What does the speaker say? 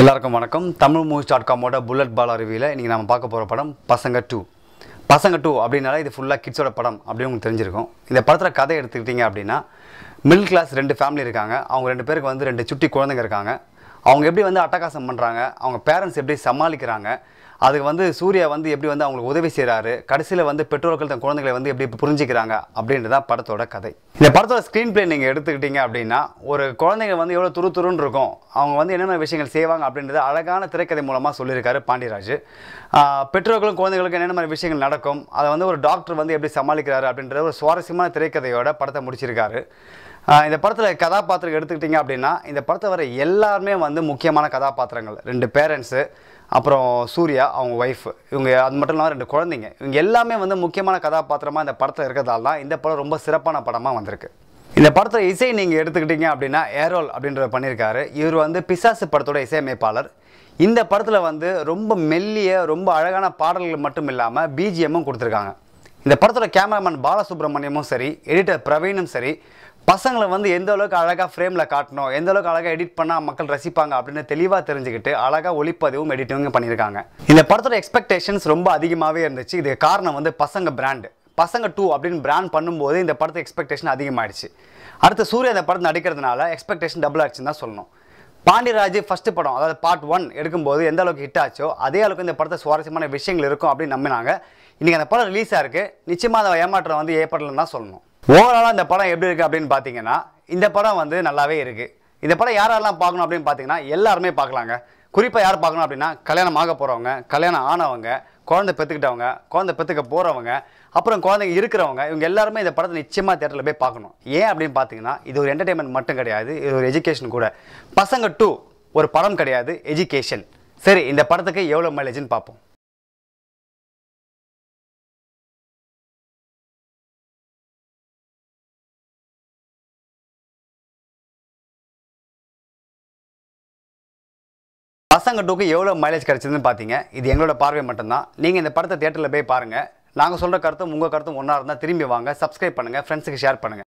எல்லாருக்கும் வணக்கம் Tamil movies dot காமோட புல்லட் பால் அருவியில் இன்றைக்கி நம்ம பார்க்க போகிற படம் பசங்க டூ பசங்க டூ அப்படின்னாலே இது ஃபுல்லாக கிட்ஸோட படம் அப்படின்னு உங்களுக்கு தெரிஞ்சிருக்கும் இந்த படத்தில் கதை எடுத்துக்கிட்டிங்க அப்படின்னா மிடில் கிளாஸ் ரெண்டு ஃபேமிலி இருக்காங்க அவங்க ரெண்டு பேருக்கு வந்து ரெண்டு சுட்டி குழந்தைங்க இருக்காங்க அவங்க எப்படி வந்து அட்டகாசம் பண்ணுறாங்க அவங்க பேரண்ட்ஸ் எப்படி சமாளிக்கிறாங்க அதுக்கு வந்து சூர்யா வந்து எப்படி வந்து அவங்களுக்கு உதவி செய்கிறாரு கடைசியில் வந்து பெற்றோர்கள் தன் குழந்தைகளை வந்து எப்படி புரிஞ்சிக்கிறாங்க அப்படின்றது படத்தோட கதை இந்த படத்தோட ஸ்க்ரீன் பிளே நீங்கள் எடுத்துக்கிட்டீங்க அப்படின்னா ஒரு குழந்தைங்க வந்து எவ்வளோ துரு துருன்னு இருக்கும் அவங்க வந்து என்னென்ன விஷயங்கள் செய்வாங்க அப்படின்றது அழகான திரைக்கதை மூலமாக சொல்லியிருக்காரு பாண்டியராஜ் பெற்றோர்களும் குழந்தைகளுக்கு என்னென்ன மாதிரி விஷயங்கள் நடக்கும் அதை வந்து ஒரு டாக்டர் வந்து எப்படி சமாளிக்கிறாரு அப்படின்ற ஒரு சுவாரஸ்யமான திரைக்கதையோட படத்தை முடிச்சிருக்காரு இந்த படத்தில் கதாபாத்திரம் எடுத்துக்கிட்டிங்க அப்படின்னா இந்த படத்தை வர எல்லாருமே வந்து முக்கியமான கதாபாத்திரங்கள் ரெண்டு பேரண்ட்ஸு அப்புறம் சூர்யா அவங்க ஒய்ஃப் இவங்க அது மட்டும் இல்லாமல் ரெண்டு குழந்தைங்க இவங்க எல்லாமே வந்து முக்கியமான கதாபாத்திரமாக இந்த படத்தில் இருக்கிறதால தான் இந்த படம் ரொம்ப சிறப்பான படமாக வந்திருக்கு இந்த படத்தில் இசை நீங்கள் எடுத்துக்கிட்டிங்க அப்படின்னா ஏரோல் அப்படின்றத பண்ணியிருக்காரு இவர் வந்து பிசாசு படத்தோட இசையமைப்பாளர் இந்த படத்தில் வந்து ரொம்ப மெல்லிய ரொம்ப அழகான பாடல்கள் மட்டும் இல்லாமல் பிஜிஎம்மும் கொடுத்துருக்காங்க இந்த படத்தோட கேமராமேன் பாலசுப்ரமணியமும் சரி எடிட்டர் பிரவீனும் சரி பசங்களை வந்து எந்த அளவுக்கு அழகாக ஃப்ரேமில் காட்டணும் எந்த அளவுக்கு அழகாக எடிட் பண்ணால் மக்கள் ரசிப்பாங்க அப்படின்னு தெளிவாக தெரிஞ்சுக்கிட்டு அழகாக ஒளிப்பதிவும் எடிட்டிங் பண்ணியிருக்காங்க இந்த படத்தோட எக்ஸ்பெக்டேஷன்ஸ் ரொம்ப அதிகமாகவே இருந்துச்சு இதுக்கு காரணம் வந்து பசங்க பிராண்டு பசங்க டூ அப்படின்னு பிராண்ட் பண்ணும்போது இந்த படத்து எக்ஸ்பெக்டேஷன் அதிகமாகிடுச்சு அடுத்து சூரிய இந்த படத்தை நடிக்கிறதுனால எக்ஸ்பெக்டேஷன் டபுள் ஆகிடுச்சுன்னு தான் சொல்லணும் பாண்டியராஜ் ஃபஸ்ட்டு படம் அதாவது பார்ட் ஒன் எடுக்கும்போது எந்த அளவுக்கு ஹிட் ஆச்சோ அதே அளவுக்கு இந்த படத்தை சுவாரஸ்யமான விஷயங்கள் இருக்கும் அப்படின்னு நம்பினாங்க இன்றைக்கி அந்த படம் ரிலீஸாக இருக்குது நிச்சயமாக அதை ஏமாற்றம் வந்து ஏற்படலன்னு தான் சொல்லணும் ஓவராலாக இந்த படம் எப்படி இருக்குது அப்படின்னு பார்த்தீங்கன்னா இந்த படம் வந்து நல்லாவே இருக்குது இந்த படம் யாரெல்லாம் பார்க்கணும் அப்படின்னு பார்த்தீங்கன்னா எல்லாருமே பார்க்கலாங்க குறிப்பாக யார் பார்க்கணும் அப்படின்னா கல்யாணம் ஆக போகிறவங்க கல்யாணம் ஆனவங்க குழந்தை பெற்றுக்கிட்டவங்க குழந்தை பெற்றுக்க போகிறவங்க அப்புறம் குழந்தைங்க இருக்கிறவங்க இவங்க எல்லாருமே இந்த படத்தை நிச்சயமாக தேட்டரில் போய் பார்க்கணும் ஏன் அப்படின்னு பார்த்தீங்கன்னா இது ஒரு என்டர்டெயின்மெண்ட் மட்டும் கிடையாது இது ஒரு எஜுகேஷன் கூட பசங்க டூ ஒரு படம் கிடையாது எஜுகேஷன் சரி இந்த படத்துக்கு எவ்வளோ மைலேஜ்னு பார்ப்போம் பசங்க டூக்கு எவ்வளோ மைலேஜ் கிடைச்சிதுன்னு பார்த்தீங்க இது எங்களோட பார்வை மட்டும்தான் நீங்கள் இந்த படத்தை தேட்டரில் போய் பாருங்கள் நாங்கள் சொல்கிற கருத்தும் உங்கள் கருத்தும் ஒன்றா இருந்தால் திரும்பி வாங்க சப்ஸ்கிரைப் பண்ணுங்கள் ஃப்ரெண்ட்ஸுக்கு ஷேர் பண்ணுங்கள்